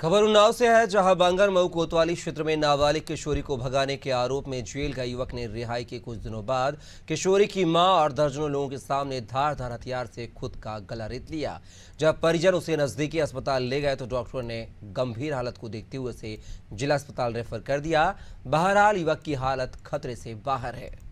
खबर उन्नाव से है जहां बांगर मऊ कोतवाली क्षेत्र में नाबालिग किशोरी को भगाने के आरोप में जेल का युवक ने रिहाई के कुछ दिनों बाद किशोरी की मां और दर्जनों लोगों के सामने धार धार हथियार से खुद का गला रेत लिया जब परिजन उसे नजदीकी अस्पताल ले गए तो डॉक्टर ने गंभीर हालत को देखते हुए उसे जिला अस्पताल रेफर कर दिया बहरहाल युवक की हालत खतरे से बाहर है